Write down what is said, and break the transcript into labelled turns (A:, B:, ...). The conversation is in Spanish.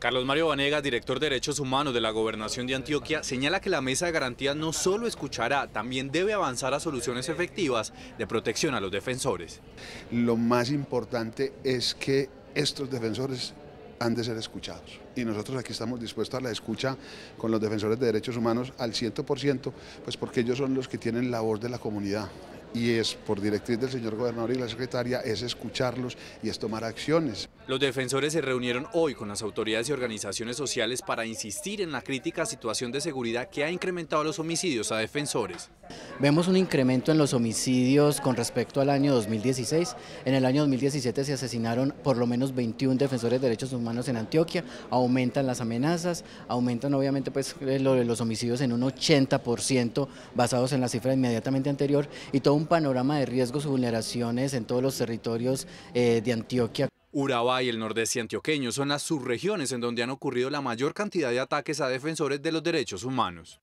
A: Carlos Mario Vanegas, director de Derechos Humanos de la Gobernación de Antioquia, señala que la Mesa de Garantía no solo escuchará, también debe avanzar a soluciones efectivas de protección a los defensores.
B: Lo más importante es que estos defensores han de ser escuchados. Y nosotros aquí estamos dispuestos a la escucha con los defensores de derechos humanos al 100%, pues porque ellos son los que tienen la voz de la comunidad y es por directriz del señor gobernador y la secretaria, es escucharlos y es tomar acciones.
A: Los defensores se reunieron hoy con las autoridades y organizaciones sociales para insistir en la crítica situación de seguridad que ha incrementado los homicidios a defensores.
C: Vemos un incremento en los homicidios con respecto al año 2016. En el año 2017 se asesinaron por lo menos 21 defensores de derechos humanos en Antioquia, aumentan las amenazas, aumentan obviamente pues eh, los homicidios en un 80% basados en la cifra inmediatamente anterior y todo un panorama de riesgos y vulneraciones en todos los territorios eh, de Antioquia.
A: Urabá y el nordeste antioqueño son las subregiones en donde han ocurrido la mayor cantidad de ataques a defensores de los derechos humanos.